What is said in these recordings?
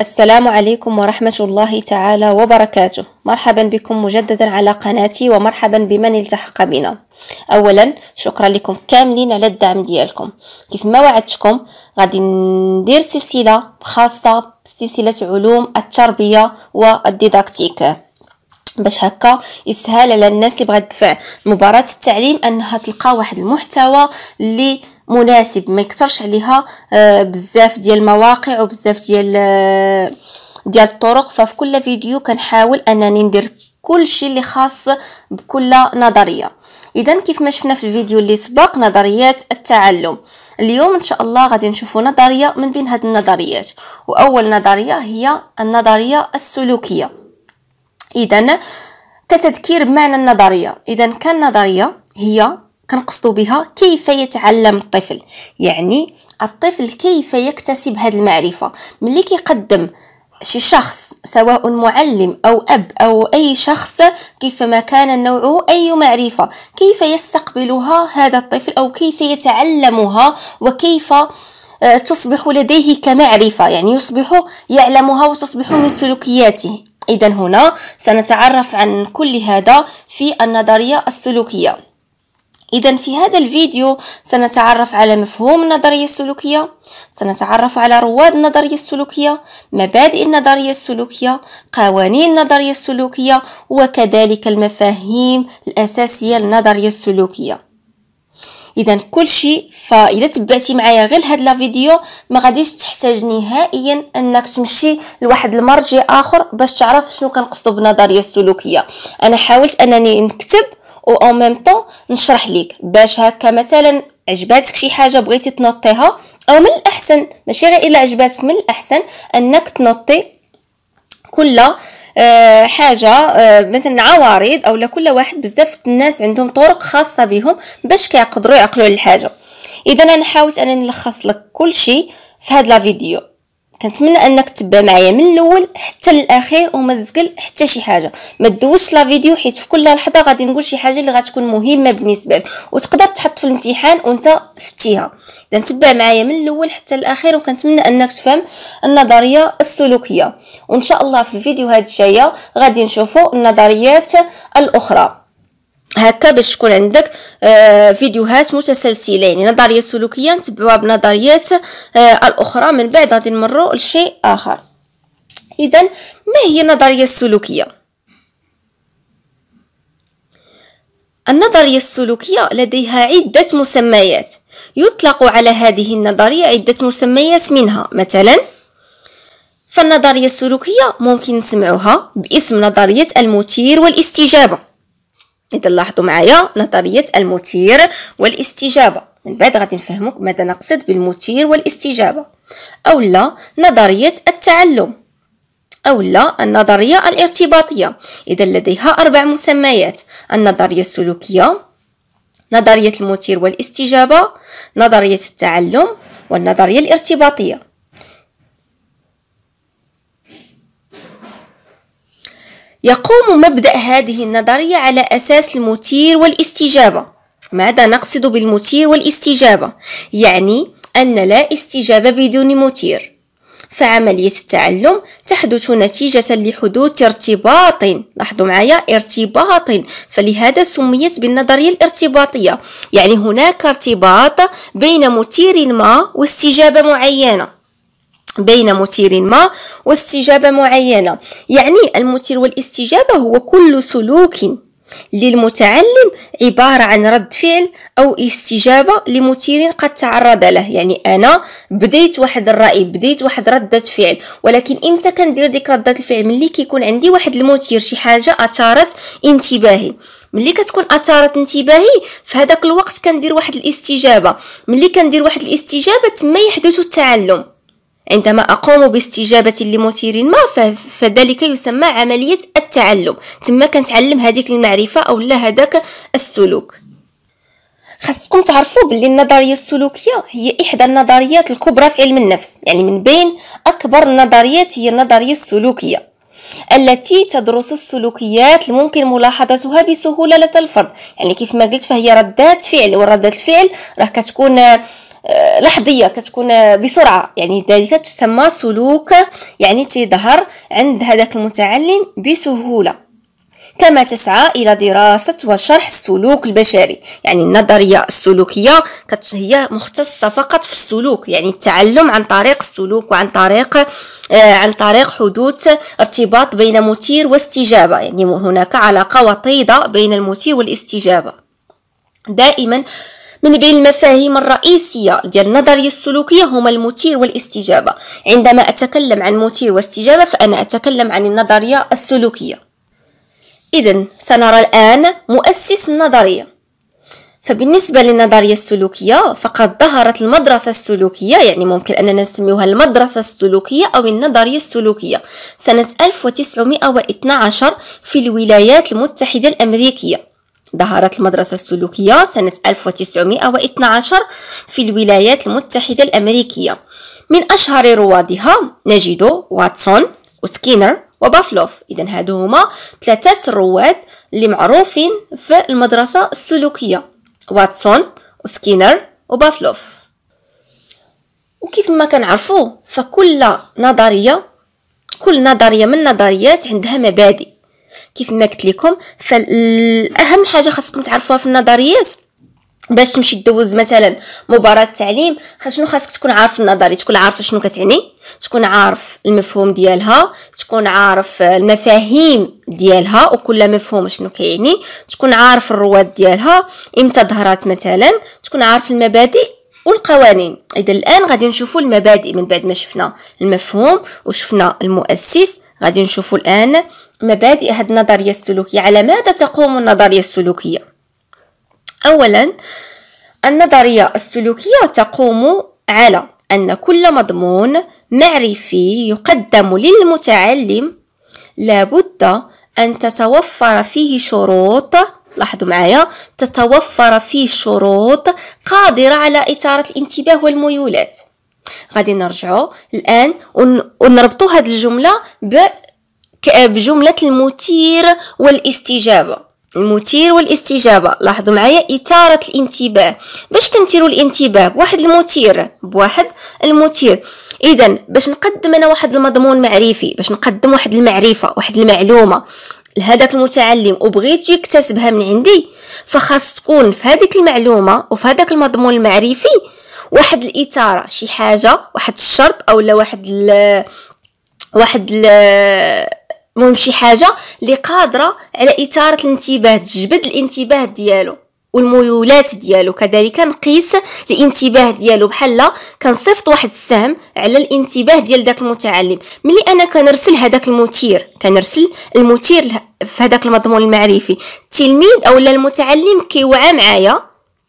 السلام عليكم ورحمة الله تعالى وبركاته مرحبا بكم مجددا على قناتي ومرحبا بمن التحق بنا اولا شكرا لكم كاملين على الدعم ديالكم كيف ما وعدتكم غادي ندير سلسلة خاصة بسلسلة علوم التربية والديداكتيك باش هكا يسهل على الناس اللي بغات تدفع مباراة التعليم انها تلقى واحد المحتوى اللي مناسب ما يكثرش عليها آه، بزاف ديال المواقع وبزاف ديال آه، ديال الطرق ففي كل فيديو كنحاول انني ندير كل شيء اللي خاص بكل نظريه اذا كيف ما شفنا في الفيديو اللي سبق نظريات التعلم اليوم ان شاء الله غادي نشوفوا نظريه من بين هذه النظريات واول نظريه هي النظريه السلوكيه اذا كتذكير بمعنى النظريه اذا كان نظريه هي كنقصدوا بها كيف يتعلم الطفل يعني الطفل كيف يكتسب هذه المعرفة ملي كيقدم شي شخص سواء معلم أو أب أو أي شخص كيفما كان نوعه أي معرفة كيف يستقبلها هذا الطفل أو كيف يتعلمها وكيف آه، تصبح لديه كمعرفة يعني يصبح يعلمها وتصبح من سلوكياته إذا هنا سنتعرف عن كل هذا في النظرية السلوكية إذا في هذا الفيديو سنتعرف على مفهوم النظرية السلوكية سنتعرف على رواد النظرية السلوكية مبادئ النظرية السلوكية قوانين النظرية السلوكية وكذلك المفاهيم الأساسية للنظرية السلوكية اذا كل شيء فاذا تبعتي معايا غير هاد لا فيديو ما غاديش تحتاج نهائيا انك تمشي لواحد المرجع اخر باش تعرف شنو كنقصدو بالنظريه السلوكيه انا حاولت انني نكتب او اون ميم طون نشرح ليك باش هكا مثلا عجباتك شي حاجه بغيتي تنطيها او من الاحسن ماشي غير الا عجباتك من الاحسن انك تنطي كل أه حاجه أه مثلا عوارض اولا كل واحد بزاف الناس عندهم طرق خاصه بهم باش كيقدروا يعقلوا على الحاجه اذا انا حاولت انني نلخص لك كل شيء في هذا الفيديو كنتمنى انك تتبع معايا من الاول حتى للاخير وما تزقل حتى شي حاجه ما تدوش لا فيديو حيت في كل لحظه غادي نقول شي حاجه اللي غتكون مهمه بالنسبه لك وتقدر تحط في الامتحان وانت فتيها اذا تبع معايا من الاول حتى الاخير وكنتمنى انك تفهم النظريه السلوكيه وان شاء الله في هذا الجايه غادي نشوفوا النظريات الاخرى هكا باش تكون عندك آه، فيديوهات متسلسله يعني نظريه سلوكيه نتبعوها بنظريات آه، الاخرى من بعد غادي نمروا لشيء اخر اذا ما هي النظريه السلوكيه النظرية السلوكية لديها عدة مسميات يطلق على هذه النظرية عدة مسميات منها مثلا فالنظرية السلوكية ممكن نسمعها باسم نظرية المثير والاستجابة اذا لاحظوا معايا نظريه المثير والاستجابه من بعد غادي نفهموا ماذا نقصد بالمثير والاستجابه اولا نظريه التعلم أولا النظرية الارتباطية إذا لديها أربع مسميات النظرية السلوكية نظرية المثير والاستجابة نظرية التعلم والنظرية الارتباطية يقوم مبدأ هذه النظرية على أساس المثير والاستجابة ماذا نقصد بالمثير والاستجابة؟ يعني أن لا استجابة بدون مثير فعملية التعلم تحدث نتيجة لحدوث ارتباط لاحظوا معايا ارتباط فلهذا سميت بالنظرية الارتباطية يعني هناك ارتباط بين مثير ما واستجابة معينة بين مثير ما واستجابة معينة يعني المثير والاستجابة هو كل سلوك للمتعلم عبارة عن رد فعل أو استجابة لمثير قد تعرض له يعني أنا بديت واحد الرأي بديت واحد ردة فعل ولكن إمتى كندير ديك ردة الفعل ملي كيكون عندي واحد المثير شي حاجة أثارت انتباهي ملي كتكون اثارت انتباهي في هذاك الوقت كندير واحد الاستجابه ملي كندير واحد الاستجابه تما يحدث التعلم عندما أقوم باستجابة لمثير ما فذلك يسمى عملية التعلم تما كنتعلم هذيك المعرفة أو لا هذاك السلوك خاصكم تعرفوا باللي النظريه السلوكيه هي احدى النظريات الكبرى في علم النفس يعني من بين اكبر النظريات هي النظريه السلوكيه التي تدرس السلوكيات الممكن ملاحظتها بسهوله لدى الفرد يعني كيف ما قلت فهي ردات فعل وردات الفعل راه كتكون لحظيه كتكون بسرعه يعني ذلك تسمى سلوك يعني تظهر عند هذاك المتعلم بسهوله كما تسعى إلى دراسة وشرح السلوك البشري يعني النظرية السلوكية هي مختصة فقط في السلوك يعني التعلم عن طريق السلوك وعن طريق آه عن طريق حدوث ارتباط بين مثير واستجابة يعني هناك علاقة وطيدة بين المثير والاستجابة دائما من بين المفاهيم الرئيسية ديال النظرية السلوكية هما المثير والاستجابة عندما أتكلم عن مثير واستجابة فأنا أتكلم عن النظرية السلوكية إذا سنرى الآن مؤسس النظرية فبالنسبة للنظرية السلوكية فقد ظهرت المدرسة السلوكية يعني ممكن أننا نسميها المدرسة السلوكية أو النظرية السلوكية سنة 1912 في الولايات المتحدة الأمريكية ظهرت المدرسة السلوكية سنة 1912 في الولايات المتحدة الأمريكية من أشهر روادها نجد واتسون وسكينر وبافلوف إذا هادو هما ثلاثة الرواد اللي معروفين في المدرسة السلوكية واتسون وسكينر وبافلوف وكيف ما كنعرفوا فكل نظرية كل نظرية من النظريات عندها مبادئ كيف ما قلت لكم فالاهم حاجه خاصكم تعرفوها في النظريات باش تمشي تدوز مثلا مباراه تعليم شنو خاصك تكون عارف النظري تكون عارف شنو كتعني تكون عارف المفهوم ديالها تكون عارف المفاهيم ديالها وكل مفهوم شنو كيعني تكون عارف الرواد ديالها امتى ظهرات مثلا تكون عارف المبادئ والقوانين اذا الان غادي نشوفوا المبادئ من بعد ما شفنا المفهوم وشفنا المؤسس غادي نشوفوا الان مبادئ هذه النظرية السلوكية على ماذا تقوم النظرية السلوكية أولا النظرية السلوكية تقوم على أن كل مضمون معرفي يقدم للمتعلم لابد أن تتوفر فيه شروط لاحظوا معايا تتوفر فيه شروط قادرة على إثارة الانتباه والميولات غادي نرجعو الآن ونربطو هذه الجملة ب بجملة المثير والاستجابة المثير والاستجابة لاحظوا معايا إثارة الانتباه باش كنثيروا الانتباه بواحد المثير بواحد المثير اذا باش نقدم انا واحد المضمون معرفي باش نقدم واحد المعرفه واحد المعلومه لهذاك المتعلم وبغيت يكتسبها من عندي فخاص تكون في هذيك المعلومه وفي هذاك المضمون المعرفي واحد الاثاره شي حاجه واحد الشرط اولا واحد ال واحد ال المهم شي حاجه اللي قادره على اثاره الانتباه تجبد الانتباه ديالو والميولات ديالو كذلك نقيس الانتباه ديالو بحال كنصيفط واحد السهم على الانتباه ديال داك المتعلم ملي انا كنرسل هذاك المثير كنرسل المثير في هذاك المضمون المعرفي التلميذ اولا المتعلم كيوعى معايا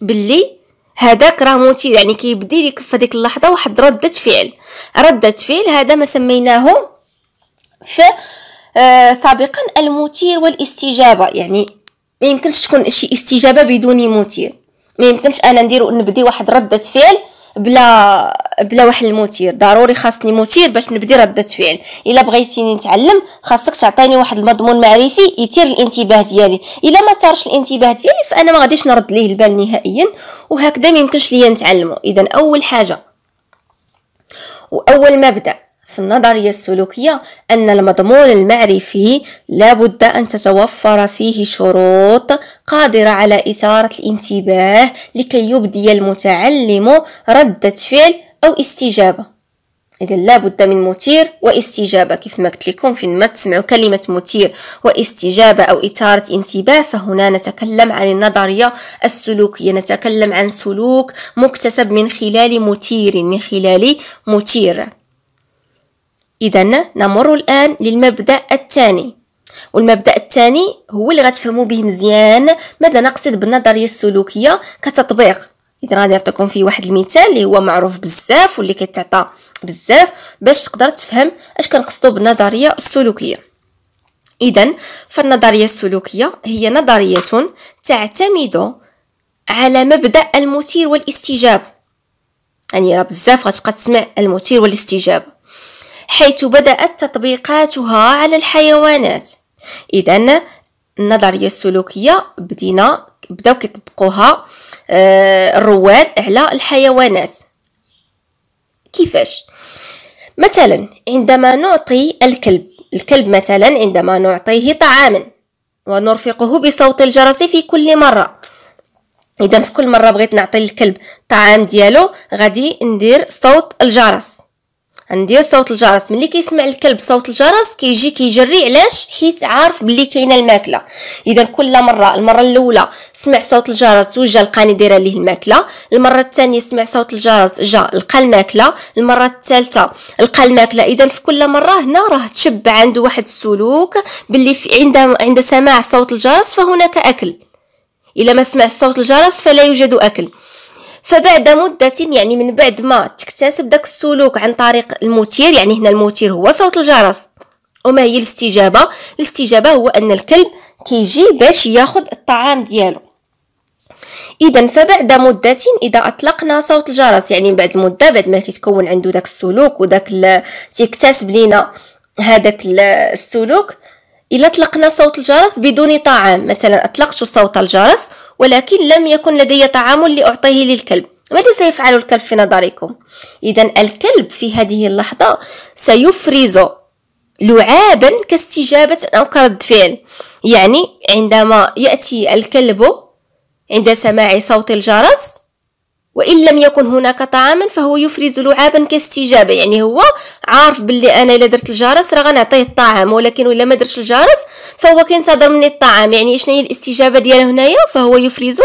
باللي هذاك راه مثير يعني كيبدي لك في هذيك اللحظه واحد رده فعل رده فعل هذا ما سميناه في آه، سابقا المثير والاستجابه يعني ما يمكنش تكون شي استجابه بدون مثير ما يمكنش انا ندير نبدي واحد رده فعل بلا بلا واحد المثير ضروري خاصني مثير باش نبدي رده فعل الا بغيتيني نتعلم خاصك تعطيني واحد المضمون معرفي يثير الانتباه ديالي الا ما ثارش الانتباه ديالي فانا ما غاديش نرد ليه البال نهائيا وهكذا ما يمكنش ليا نتعلمه اذا اول حاجه واول مبدا في النظرية السلوكية أن المضمون المعرفي لابد أن تتوفر فيه شروط قادرة على إثارة الانتباه لكي يبدي المتعلم ردة فعل أو استجابة إذا لابد من مثير واستجابة كيف ما قلت لكم ما تسمعوا كلمة مثير واستجابة أو إثارة انتباه فهنا نتكلم عن النظرية السلوكية نتكلم عن سلوك مكتسب من خلال مثير من خلال مثير إذا نمر الآن للمبدأ الثاني والمبدأ الثاني هو اللي غتفهموا به مزيان ماذا نقصد بالنظرية السلوكية كتطبيق إذا غادي نعطيكم فيه واحد المثال اللي هو معروف بزاف واللي كيتعطى بزاف باش تقدر تفهم اش كنقصدوا بالنظرية السلوكية إذا فالنظرية السلوكية هي نظرية تعتمد على مبدأ المثير والاستجابة يعني راه بزاف غتبقى تسمع المثير والاستجابة حيث بدأت تطبيقاتها على الحيوانات إذا النظرية السلوكية بدينا بداو كيطبقوها آه، الرواد على الحيوانات كيفاش مثلا عندما نعطي الكلب الكلب مثلا عندما نعطيه طعاما ونرفقه بصوت الجرس في كل مرة اذا في كل مرة بغيت نعطي الكلب الطعام ديالو غادي ندير صوت الجرس غندير صوت الجرس ملي كيسمع الكلب صوت الجرس كيجي كيجري علاش حيت عارف بلي كاينه الماكله اذا كل مره المره الاولى سمع صوت الجرس وجا لقاني دايره ليه الماكله المره الثانيه سمع صوت الجرس جا لقى الماكله المره الثالثه لقى الماكله اذا في كل مره هنا راه تشبع عنده واحد السلوك بلي عند عند سماع صوت الجرس فهناك اكل الا ما سمع صوت الجرس فلا يوجد اكل فبعد مدة يعني من بعد ما تكتسب داك السلوك عن طريق المثير يعني هنا المثير هو صوت الجرس وما هي الاستجابة الاستجابة هو أن الكلب كيجي باش ياخد الطعام ديالو اذا فبعد مده اذا اطلقنا صوت الجرس يعني بعد مدة بعد ما كيتكون عنده داك السلوك وداك تيكتسب لينا هذاك السلوك الا طلقنا صوت الجرس بدون طعام مثلا اطلقت صوت الجرس ولكن لم يكن لدي طعام لأعطيه للكلب ماذا سيفعل الكلب في نظركم؟ إذا الكلب في هذه اللحظة سيفرز لعابا كاستجابة أو كرد فعل يعني عندما يأتي الكلب عند سماع صوت الجرس وان لم يكن هناك طعاما فهو يفرز لعابا كاستجابه يعني هو عارف باللي انا الا درت الجرس راه غنعطيه الطعام ولكن الا ما درتش الجرس فهو كينتظر مني الطعام يعني شنو هي الاستجابه ديالو هنايا فهو يفرز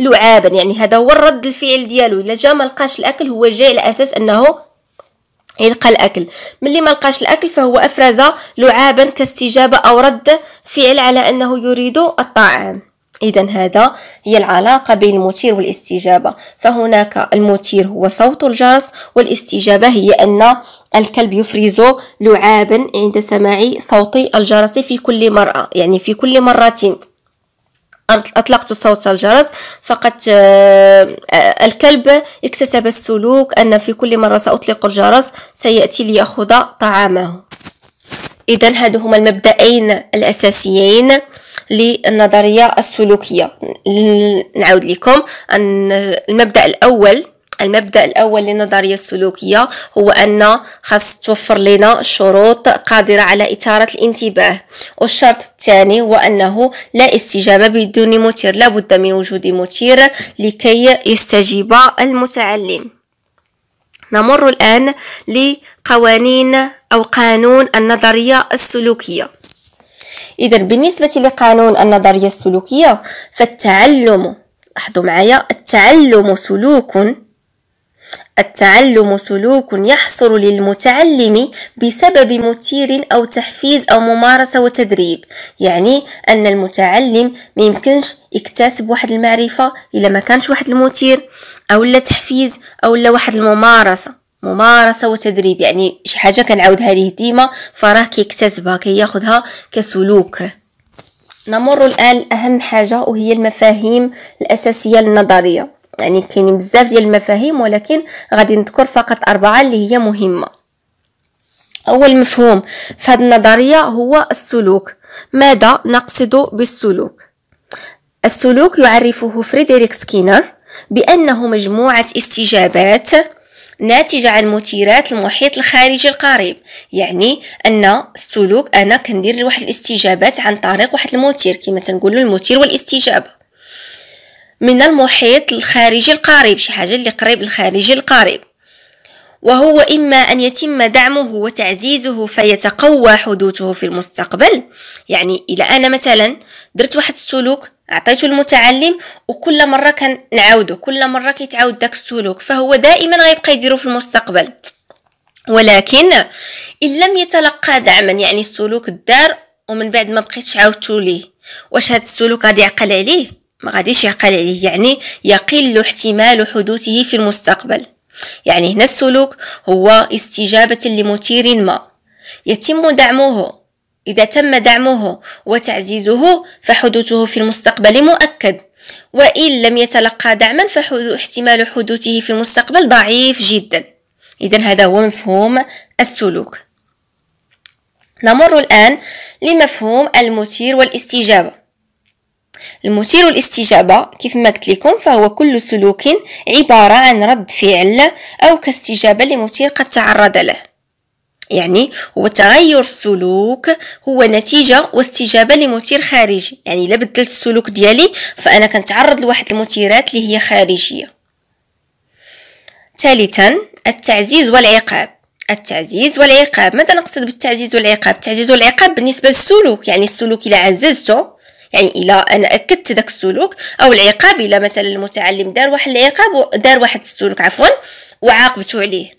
لعابا يعني هذا هو الرد الفعل ديالو الا جا ما لقاش الاكل هو جاي على اساس انه يلقى الاكل ملي ما لقاش الاكل فهو افرز لعابا كاستجابه او رد فعل على انه يريد الطعام إذا هذا هي العلاقة بين المثير والاستجابة فهناك المثير هو صوت الجرس والاستجابة هي أن الكلب يفرز لعابا عند سماع صوت الجرس في كل مرة يعني في كل مرة أطلقت صوت الجرس فقد آه، الكلب اكتسب السلوك أن في كل مرة سأطلق الجرس سيأتي ليأخذ طعامه إذا هذو هما المبدأين الأساسيين للنظريه السلوكيه نعاود لكم أن المبدا الاول المبدا الاول للنظريه السلوكيه هو ان خاص توفر لنا شروط قادره على اثاره الانتباه والشرط الثاني هو انه لا استجابه بدون مثير لا بد من وجود مثير لكي يستجيب المتعلم نمر الان لقوانين او قانون النظريه السلوكيه إذا بالنسبة لقانون النظرية السلوكية فالتعلم لاحظوا معايا التعلم سلوك التعلم سلوك يحصل للمتعلم بسبب مثير أو تحفيز أو ممارسة وتدريب يعني أن المتعلم ميمكنش يكتسب واحد المعرفة إلا ما كانش واحد المثير أو لا تحفيز أو لا واحد الممارسة ممارسة وتدريب يعني شي حاجة كنعاودها ليه ديما فراه كيكتسبها كياخدها كسلوك نمر الآن لأهم حاجة وهي المفاهيم الأساسية النظرية يعني كاينين بزاف ديال المفاهيم ولكن غادي نذكر فقط أربعة اللي هي مهمة أول مفهوم في هذه النظرية هو السلوك ماذا نقصد بالسلوك السلوك يعرفه فريدريك سكينر بأنه مجموعة استجابات ناتجة عن مثيرات المحيط الخارجي القريب يعني أن السلوك أنا كندير واحد الاستجابات عن طريق واحد المثير كما تنقولوا المثير والاستجابة من المحيط الخارجي القريب شي حاجة اللي قريب الخارجي القريب وهو إما أن يتم دعمه وتعزيزه فيتقوى حدوثه في المستقبل يعني إلى أنا مثلا درت واحد السلوك عطيته المتعلم وكل مره كنعاودو كل مره كيتعاود داك السلوك فهو دائما غيبقى يديرو في المستقبل ولكن ان لم يتلقى دعما يعني السلوك الدار ومن بعد ما بقيتش عاودتو ليه واش هاد السلوك غادي يعقل عليه ما غاديش يعقل عليه يعني يقل احتمال حدوثه في المستقبل يعني هنا السلوك هو استجابه لمثير ما يتم دعمه إذا تم دعمه وتعزيزه فحدوثه في المستقبل مؤكد وإن لم يتلقى دعما فاحتمال حدوثه في المستقبل ضعيف جدا إذا هذا هو مفهوم السلوك نمر الآن لمفهوم المثير والاستجابة المثير والاستجابة كيف ما قلت لكم فهو كل سلوك عبارة عن رد فعل أو كاستجابة لمثير قد تعرض له يعني هو تغير السلوك هو نتيجة واستجابة لمثير خارجي يعني إلا بدلت السلوك ديالي فأنا كنتعرض لواحد المثيرات اللي هي خارجية ثالثا التعزيز والعقاب التعزيز والعقاب ماذا نقصد بالتعزيز والعقاب التعزيز والعقاب بالنسبة للسلوك يعني السلوك إلا عززته يعني الى انا اكدت داك السلوك او العقاب الى مثلا المتعلم دار واحد العقاب دار واحد السلوك عفوا وعاقبته عليه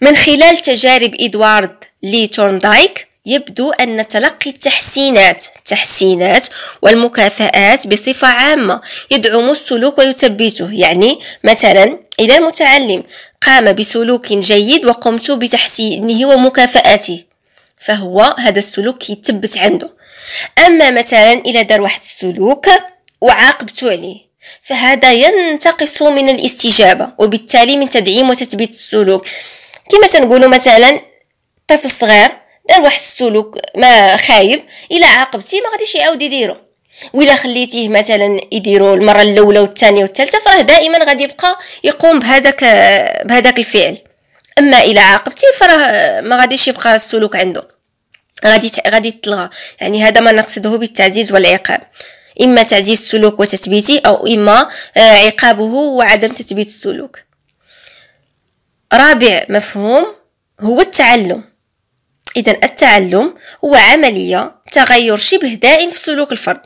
من خلال تجارب إدوارد لي تورندايك يبدو أن تلقي التحسينات التحسينات والمكافآت بصفة عامة يدعم السلوك ويثبته يعني مثلا إذا المتعلم قام بسلوك جيد وقمت بتحسينه ومكافآته فهو هذا السلوك يتبت عنده أما مثلا إذا دار واحد السلوك وعاقبت عليه فهذا ينتقص من الاستجابة وبالتالي من تدعيم وتثبيت السلوك كما تنقولوا مثلا طفل صغير دار واحد السلوك ما خايب الا عاقبتيه ما غاديش يعاود يديرو وإلا خليتيه مثلا يديرو المره الاولى والثانيه والثالثه فراه دائما غادي يبقى يقوم بهذاك بهذاك الفعل اما الا عاقبتيه فراه ما غاديش يبقى السلوك عنده غادي غادي تلغى يعني هذا ما نقصده بالتعزيز والعقاب اما تعزيز السلوك وتثبيته او اما آه، عقابه وعدم تثبيت السلوك رابع مفهوم هو التعلم إذا التعلم هو عملية تغير شبه دائم في سلوك الفرد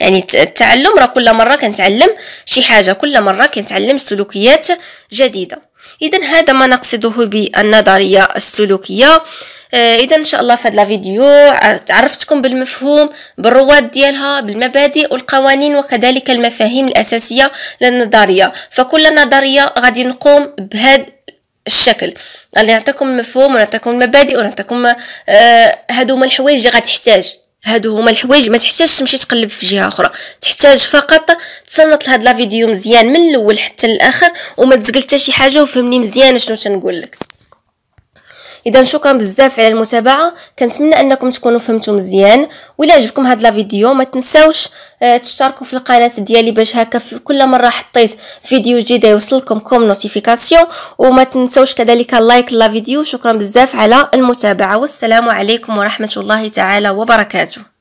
يعني التعلم راه كل مرة كنتعلم شي حاجة كل مرة كنتعلم سلوكيات جديدة إذا هذا ما نقصده بالنظرية السلوكية آه، اذا ان شاء الله في هذا الفيديو عرفتكم بالمفهوم بالرواد ديالها بالمبادئ والقوانين وكذلك المفاهيم الاساسيه للنظريه فكل نظريه غادي نقوم بهذا الشكل غادي نعطيكم المفهوم ونعطيكم المبادئ ونعطيكم آه، هادو هما الحوايج اللي غتحتاج هادو هما الحوايج ما تحتاجش تمشي تقلب في جهه اخرى تحتاج فقط تسنط لهاد لا فيديو مزيان من الاول حتى الاخر وما تزقل حتى شي حاجه وفهمني مزيان شنو تنقول لك اذا شكرا بزاف على المتابعه كنتمنى انكم تكونوا فهمتوا مزيان ولا عجبكم هاد لا فيديو ما تنساوش آه، تشتركوا في القناه ديالي باش هكا في كل مره حطيت فيديو جديد يوصلكم كوم نوتيفيكاسيون وما تنساوش كذلك لايك لا فيديو شكرا بزاف على المتابعه والسلام عليكم ورحمه الله تعالى وبركاته